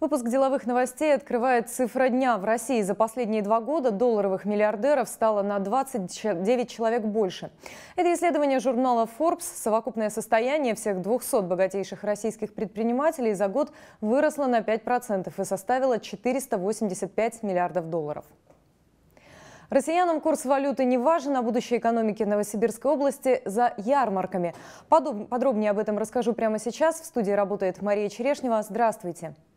Выпуск деловых новостей открывает цифра дня. В России за последние два года долларовых миллиардеров стало на 29 человек больше. Это исследование журнала Forbes. Совокупное состояние всех 200 богатейших российских предпринимателей за год выросло на 5% и составило 485 миллиардов долларов. Россиянам курс валюты не важен, а будущее экономики Новосибирской области за ярмарками. Подробнее об этом расскажу прямо сейчас. В студии работает Мария Черешнева. Здравствуйте. Здравствуйте.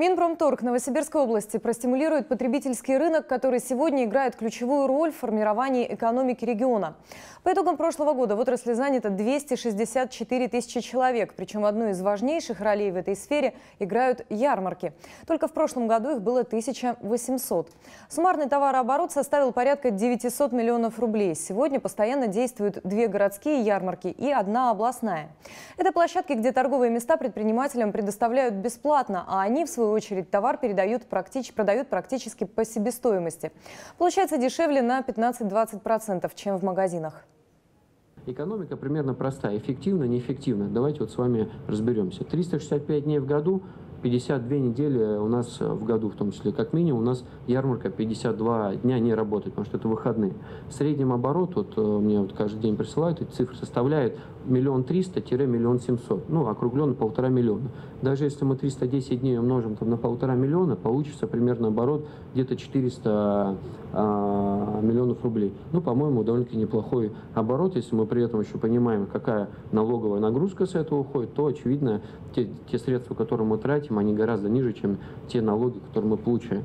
Минпромторг Новосибирской области простимулирует потребительский рынок, который сегодня играет ключевую роль в формировании экономики региона. По итогам прошлого года в отрасли занято 264 тысячи человек, причем одну из важнейших ролей в этой сфере играют ярмарки. Только в прошлом году их было 1800. Суммарный товарооборот составил порядка 900 миллионов рублей. Сегодня постоянно действуют две городские ярмарки и одна областная. Это площадки, где торговые места предпринимателям предоставляют бесплатно, а они, в свою свою очередь, товар передают практич... продают практически по себестоимости. Получается дешевле на 15-20%, чем в магазинах. Экономика примерно простая. Эффективно, неэффективно. Давайте вот с вами разберемся. 365 дней в году, 52 недели у нас в году, в том числе, как минимум, у нас ярмарка 52 дня не работает, потому что это выходные. В среднем оборот, вот э, мне вот каждый день присылают, эти цифры составляет миллион триста-миллион семьсот, ну, округленно полтора миллиона. Даже если мы 310 дней умножим там, на полтора миллиона, получится примерно оборот где-то 400 а, миллионов рублей. Ну, по-моему, довольно-таки неплохой оборот. Если мы при этом еще понимаем, какая налоговая нагрузка с этого уходит, то, очевидно, те, те средства, которые мы тратим, они гораздо ниже, чем те налоги, которые мы получаем.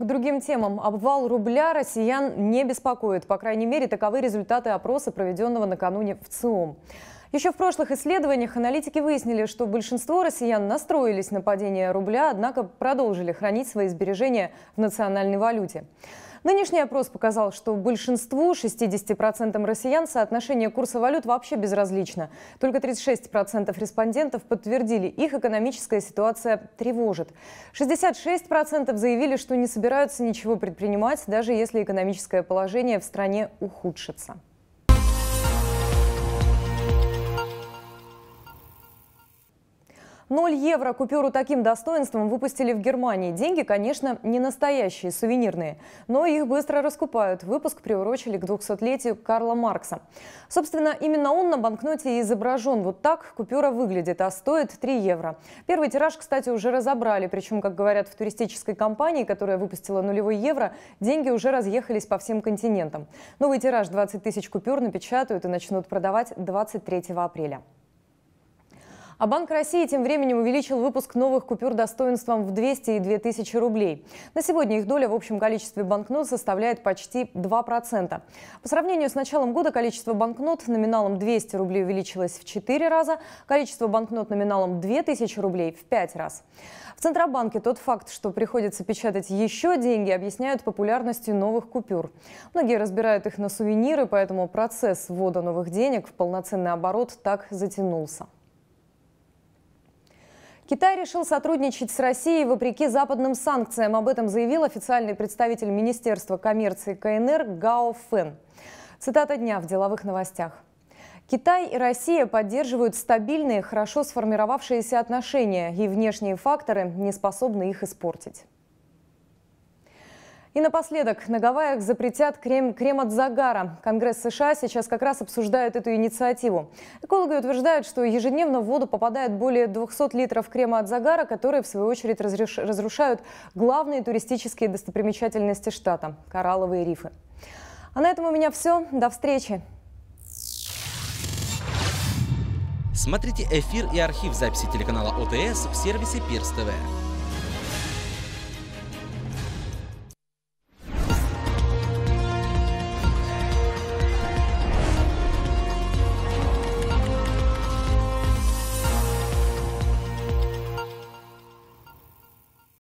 К другим темам. Обвал рубля россиян не беспокоит. По крайней мере, таковы результаты опроса, проведенного накануне в ЦИОМ. Еще в прошлых исследованиях аналитики выяснили, что большинство россиян настроились на падение рубля, однако продолжили хранить свои сбережения в национальной валюте. Нынешний опрос показал, что большинству, 60% россиян, соотношение курса валют вообще безразлично. Только 36% респондентов подтвердили, их экономическая ситуация тревожит. 66% заявили, что не собираются ничего предпринимать, даже если экономическое положение в стране ухудшится. 0 евро купюру таким достоинством выпустили в Германии. Деньги, конечно, не настоящие, сувенирные. Но их быстро раскупают. Выпуск приурочили к 200-летию Карла Маркса. Собственно, именно он на банкноте изображен. Вот так купюра выглядит, а стоит 3 евро. Первый тираж, кстати, уже разобрали. Причем, как говорят в туристической компании, которая выпустила нулевой евро, деньги уже разъехались по всем континентам. Новый тираж 20 тысяч купюр напечатают и начнут продавать 23 апреля. А Банк России тем временем увеличил выпуск новых купюр достоинством в 200 и 2000 рублей. На сегодня их доля в общем количестве банкнот составляет почти 2%. По сравнению с началом года количество банкнот номиналом 200 рублей увеличилось в 4 раза, количество банкнот номиналом 2000 рублей в 5 раз. В Центробанке тот факт, что приходится печатать еще деньги, объясняют популярностью новых купюр. Многие разбирают их на сувениры, поэтому процесс ввода новых денег в полноценный оборот так затянулся. Китай решил сотрудничать с Россией вопреки западным санкциям. Об этом заявил официальный представитель Министерства коммерции КНР Гао Фэн. Цитата дня в деловых новостях. Китай и Россия поддерживают стабильные, хорошо сформировавшиеся отношения, и внешние факторы не способны их испортить. И напоследок, на Гавайях запретят крем, крем от загара. Конгресс США сейчас как раз обсуждает эту инициативу. Экологи утверждают, что ежедневно в воду попадает более 200 литров крема от загара, которые, в свою очередь, разреш... разрушают главные туристические достопримечательности штата – коралловые рифы. А на этом у меня все. До встречи! Смотрите эфир и архив записи телеканала ОТС в сервисе Пирс ТВ.